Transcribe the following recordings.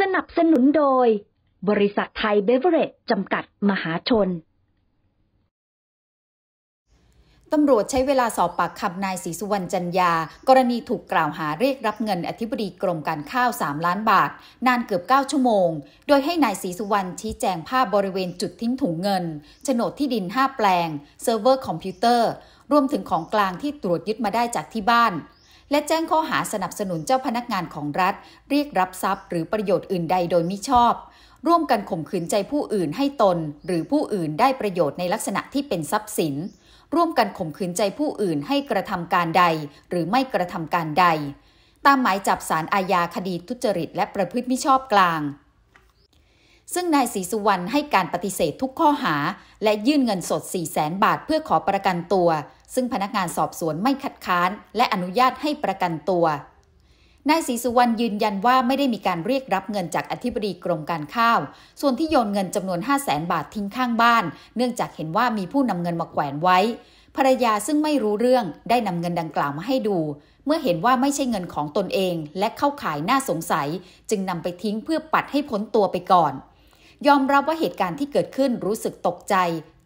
สนับสนุนโดย บริษัทไทยเบเวอร์เรจจำกัดมหาชน ตำรวจใช้เวลาสอบปากคำนายศรีสุวรรณจันยากรณีถูกกล่าวหาเรียกรับเงินอธิบดีกรมการข้าว3ล้านบาท นานเกือบ 9 ชั่วโมง โดยให้นายศรีสุวรรณชี้แจงภาพบริเวณจุดทิ้งถุงเงิน โฉนดที่ดิน 5 แปลง เซิร์ฟเวอร์คอมพิวเตอร์ รวมถึงของกลางที่ตรวจยึดมาได้จากที่บ้านและแจ้งข้อหาสนับสนุนเจ้าพนักงานของรัฐ เรียกรับทรัพย์ หรือประโยชน์อื่นใดโดยมิชอบ ร่วมกันข่มขืนใจผู้อื่นให้ตน หรือผู้อื่นได้ประโยชน์ในลักษณะที่เป็นทรัพย์สิน ร่วมกันข่มขืนใจผู้อื่นให้กระทำการใด หรือไม่กระทำการใด ตามหมายจับสารอาญาคดีทุจริต และประพฤติมิชอบกลางซึ่งนายศรีสุวรรณให้การปฏิเสธทุกข้อหา และยื่นเงินสด4 0 0แสนบาทเพื่อขอประกันตัว ซึ่งพนักงานสอบสวนไม่คัดค้าน และอนุญาตให้ประกันตัว นายศรีสุวรรณยืนยันว่าไม่ได้มีการเรียกรับเงินจากอธิบดีกรมการข้าว ส่วนที่โยนเงินจำนวน5 0 0แสนบาททิ้งข้างบ้าน เนื่องจากเห็นว่ามีผู้นำเงินมาแขวนไว้ ภรรยาซึ่งไม่รู้เรื่องได้นำเงินดังกล่าวมาให้ดู เมื่อเห็นว่าไม่ใช่เงินของตนเองและเข้าขายน่าสงสัย จึงนำไปทิ้งเพื่อปัดให้พ้นตัวไปก่อนยอมรับว่าเหตุการณ์ที่เกิดขึ้นรู้สึกตกใจ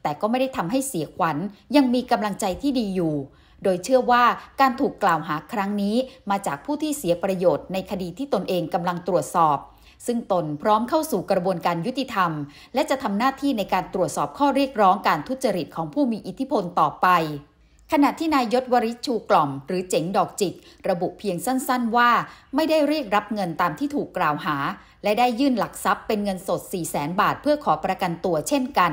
แต่ก็ไม่ได้ทำให้เสียขวัญ ยังมีกำลังใจที่ดีอยู่ โดยเชื่อว่าการถูกกล่าวหาครั้งนี้มาจากผู้ที่เสียประโยชน์ในคดีที่ตนเองกำลังตรวจสอบ ซึ่งตนพร้อมเข้าสู่กระบวนการยุติธรรมและจะทำหน้าที่ในการตรวจสอบข้อเรียกร้องการทุจริตของผู้มีอิทธิพลต่อไปขณะที่นายยศวริชูกล่อม หรือเจ๋งดอกจิกระบุเพียงสั้น ๆว่า ไม่ได้เรียกรับเงินตามที่ถูกกล่าวหา และได้ยื่นหลักทรัพย์เป็นเงินสด 4 0 0 0 0 0 บาทเพื่อขอประกันตัวเช่นกัน